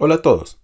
Hola a todos.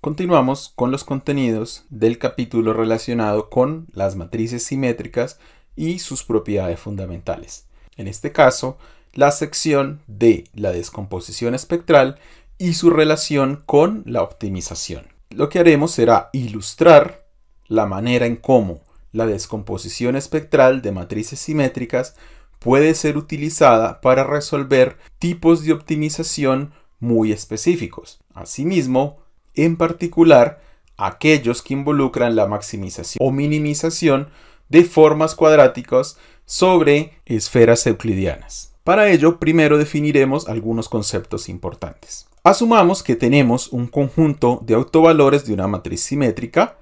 Continuamos con los contenidos del capítulo relacionado con las matrices simétricas y sus propiedades fundamentales. En este caso, la sección de la descomposición espectral y su relación con la optimización. Lo que haremos será ilustrar la manera en cómo la descomposición espectral de matrices simétricas puede ser utilizada para resolver tipos de optimización muy específicos. Asimismo, en particular, aquellos que involucran la maximización o minimización de formas cuadráticas sobre esferas euclidianas. Para ello, primero definiremos algunos conceptos importantes. Asumamos que tenemos un conjunto de autovalores de una matriz simétrica,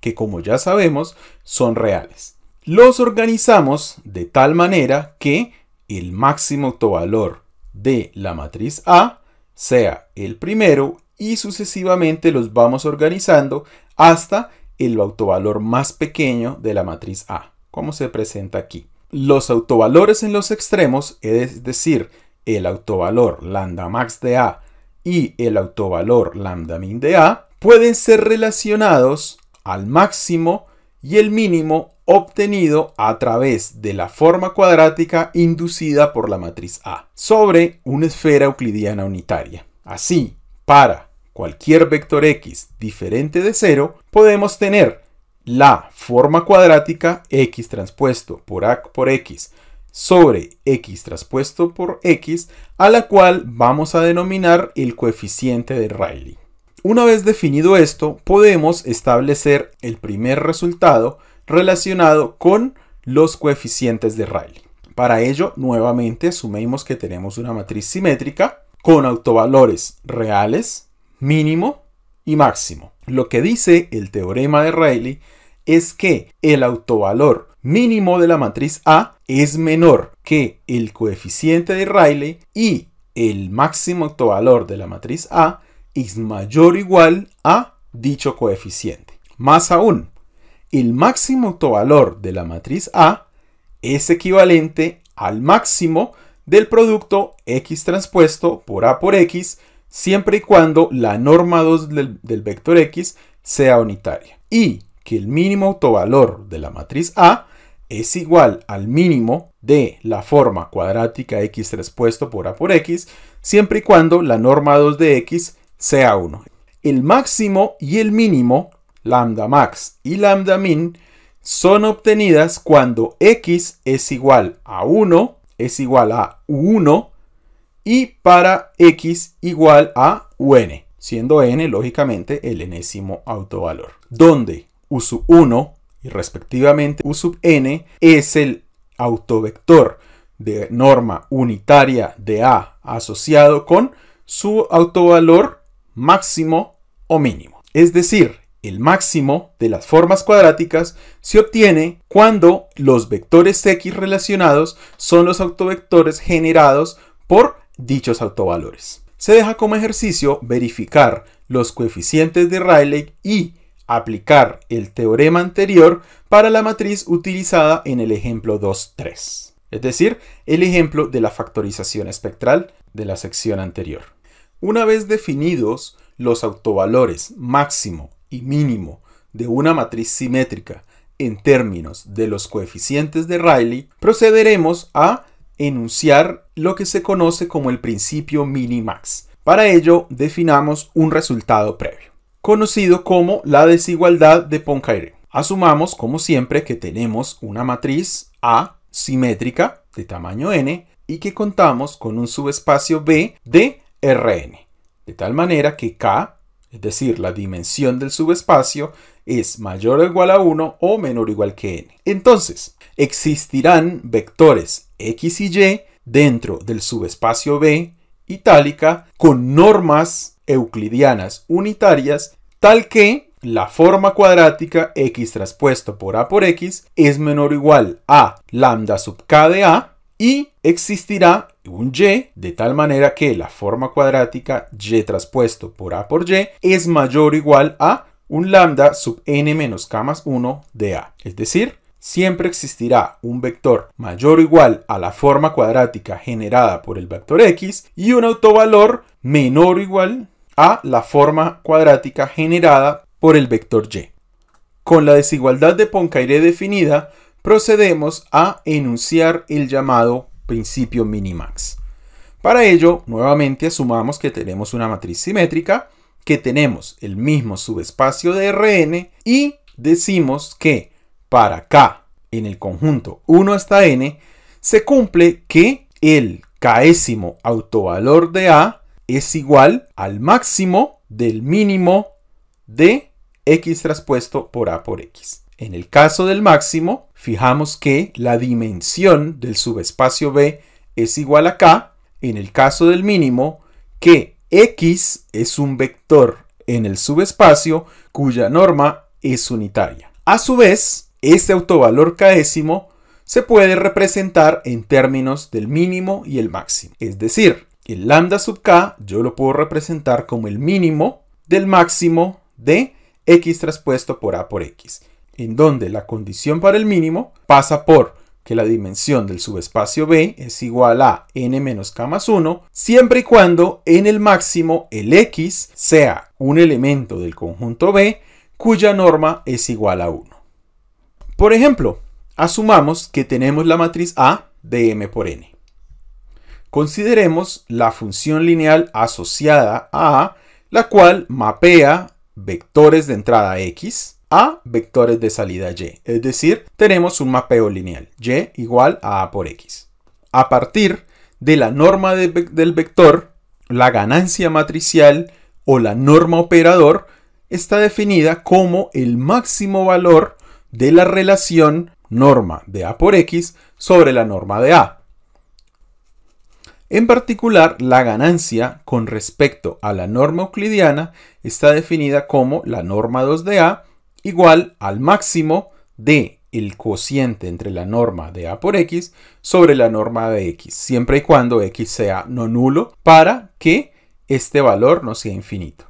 que como ya sabemos, son reales. Los organizamos de tal manera que el máximo autovalor de la matriz A sea el primero y sucesivamente los vamos organizando hasta el autovalor más pequeño de la matriz A, como se presenta aquí. Los autovalores en los extremos, es decir, el autovalor lambda max de A y el autovalor lambda min de A, pueden ser relacionados al máximo y el mínimo obtenido a través de la forma cuadrática inducida por la matriz A sobre una esfera euclidiana unitaria. Así, para cualquier vector x diferente de 0, podemos tener la forma cuadrática x transpuesto por A por x sobre x transpuesto por x, a la cual vamos a denominar el coeficiente de Rayleigh. Una vez definido esto, podemos establecer el primer resultado relacionado con los coeficientes de Rayleigh. Para ello, nuevamente asumimos que tenemos una matriz simétrica con autovalores reales, mínimo y máximo. Lo que dice el teorema de Rayleigh es que el autovalor mínimo de la matriz A es menor que el coeficiente de Rayleigh y el máximo autovalor de la matriz A es mayor o igual a dicho coeficiente. Más aún, el máximo autovalor de la matriz A es equivalente al máximo del producto X transpuesto por A por X, siempre y cuando la norma 2 del, vector X sea unitaria. Y que el mínimo autovalor de la matriz A es igual al mínimo de la forma cuadrática x transpuesto por a por x, siempre y cuando la norma 2 de x sea 1. El máximo y el mínimo lambda max y lambda min son obtenidas cuando x es igual a 1, es igual a 1 y para x igual a un, siendo n lógicamente el enésimo autovalor, donde u sub 1 y respectivamente u sub n es el autovector de norma unitaria de A asociado con su autovalor máximo o mínimo. Es decir, el máximo de las formas cuadráticas se obtiene cuando los vectores x relacionados son los autovectores generados por dichos autovalores. Se deja como ejercicio verificar los coeficientes de Rayleigh y aplicar el teorema anterior para la matriz utilizada en el ejemplo 2.3, es decir, el ejemplo de la factorización espectral de la sección anterior. Una vez definidos los autovalores máximo y mínimo de una matriz simétrica en términos de los coeficientes de Rayleigh, procederemos a enunciar lo que se conoce como el principio minimax. Para ello, definamos un resultado previo, conocido como la desigualdad de Poincaré. Asumamos, como siempre, que tenemos una matriz A simétrica de tamaño n y que contamos con un subespacio B de Rn, de tal manera que K es decir, la dimensión del subespacio, es mayor o igual a 1 o menor o igual que n. Entonces, existirán vectores x y y dentro del subespacio B itálica con normas euclidianas unitarias tal que la forma cuadrática x traspuesto por a por x es menor o igual a lambda sub k de a y existirá un y de tal manera que la forma cuadrática y traspuesto por a por y es mayor o igual a un lambda sub n menos k más 1 de a. Es decir, siempre existirá un vector mayor o igual a la forma cuadrática generada por el vector x y un autovalor menor o igual a la forma cuadrática generada por el vector y. Con la desigualdad de Poincaré definida, procedemos a enunciar el llamado principio minimax. Para ello, nuevamente asumamos que tenemos una matriz simétrica, que tenemos el mismo subespacio de Rn y decimos que para K en el conjunto 1 hasta n se cumple que el késimo autovalor de A es igual al máximo del mínimo de x traspuesto por A por x. En el caso del máximo, fijamos que la dimensión del subespacio B es igual a K. En el caso del mínimo, que X es un vector en el subespacio cuya norma es unitaria. A su vez, este autovalor k se puede representar en términos del mínimo y el máximo. Es decir, el lambda sub k yo lo puedo representar como el mínimo del máximo de x traspuesto por a por x en donde la condición para el mínimo pasa por que la dimensión del subespacio B es igual a n menos k más 1, siempre y cuando en el máximo el x sea un elemento del conjunto B cuya norma es igual a 1. Por ejemplo, asumamos que tenemos la matriz A de m por n. Consideremos la función lineal asociada a A, la cual mapea vectores de entrada x, a vectores de salida y, es decir, tenemos un mapeo lineal y igual a a por x. A partir de la norma del vector, la ganancia matricial o la norma operador está definida como el máximo valor de la relación norma de a por x sobre la norma de a. En particular, la ganancia con respecto a la norma euclidiana está definida como la norma 2 de a igual al máximo de el cociente entre la norma de A por X sobre la norma de X, siempre y cuando X sea no nulo para que este valor no sea infinito.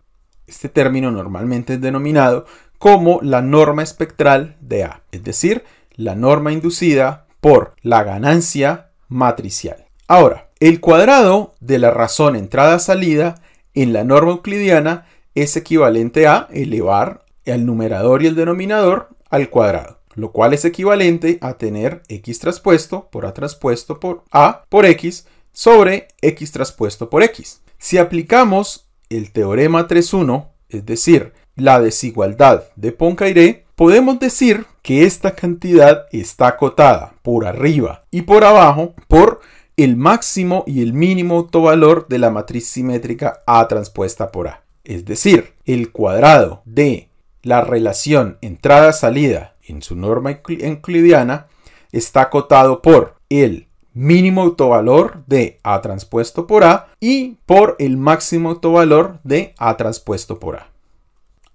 Este término normalmente es denominado como la norma espectral de A, es decir, la norma inducida por la ganancia matricial. Ahora, el cuadrado de la razón entrada-salida en la norma euclidiana es equivalente a elevar al numerador y el denominador al cuadrado, lo cual es equivalente a tener x traspuesto por a traspuesto por a por x sobre x traspuesto por x. Si aplicamos el teorema 3.1, es decir, la desigualdad de Poincaré, podemos decir que esta cantidad está acotada por arriba y por abajo por el máximo y el mínimo autovalor de la matriz simétrica A transpuesta por A. Es decir, el cuadrado de la relación entrada-salida en su norma euclidiana está acotado por el mínimo autovalor de A transpuesto por A y por el máximo autovalor de A transpuesto por A.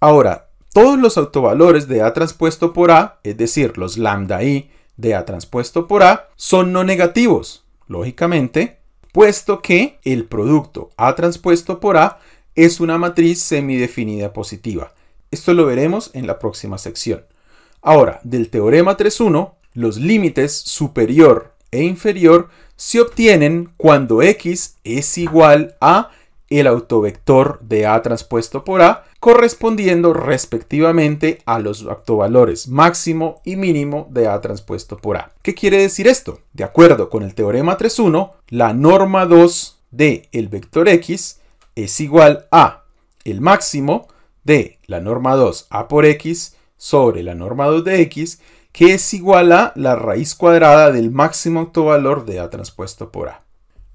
Ahora, todos los autovalores de A transpuesto por A, es decir, los lambda i de A transpuesto por A, son no negativos, lógicamente, puesto que el producto A transpuesto por A es una matriz semidefinida positiva. Esto lo veremos en la próxima sección. Ahora, del teorema 3.1, los límites superior e inferior se obtienen cuando x es igual a el autovector de A transpuesto por A, correspondiendo respectivamente a los autovalores máximo y mínimo de A transpuesto por A. ¿Qué quiere decir esto? De acuerdo con el teorema 3.1, la norma 2 de el vector X es igual a el máximo de la norma 2 a por x sobre la norma 2 de x, que es igual a la raíz cuadrada del máximo autovalor de a transpuesto por a,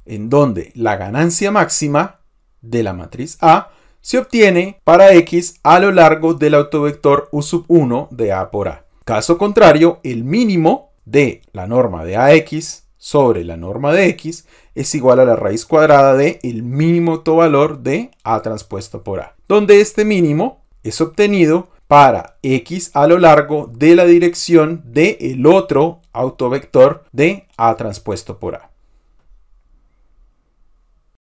en donde la ganancia máxima de la matriz A se obtiene para x a lo largo del autovector u sub 1 de a por a. Caso contrario, el mínimo de la norma de ax sobre la norma de x es igual a la raíz cuadrada de el mínimo autovalor de a transpuesto por a, donde este mínimo es obtenido para x a lo largo de la dirección del el otro autovector de A transpuesto por A.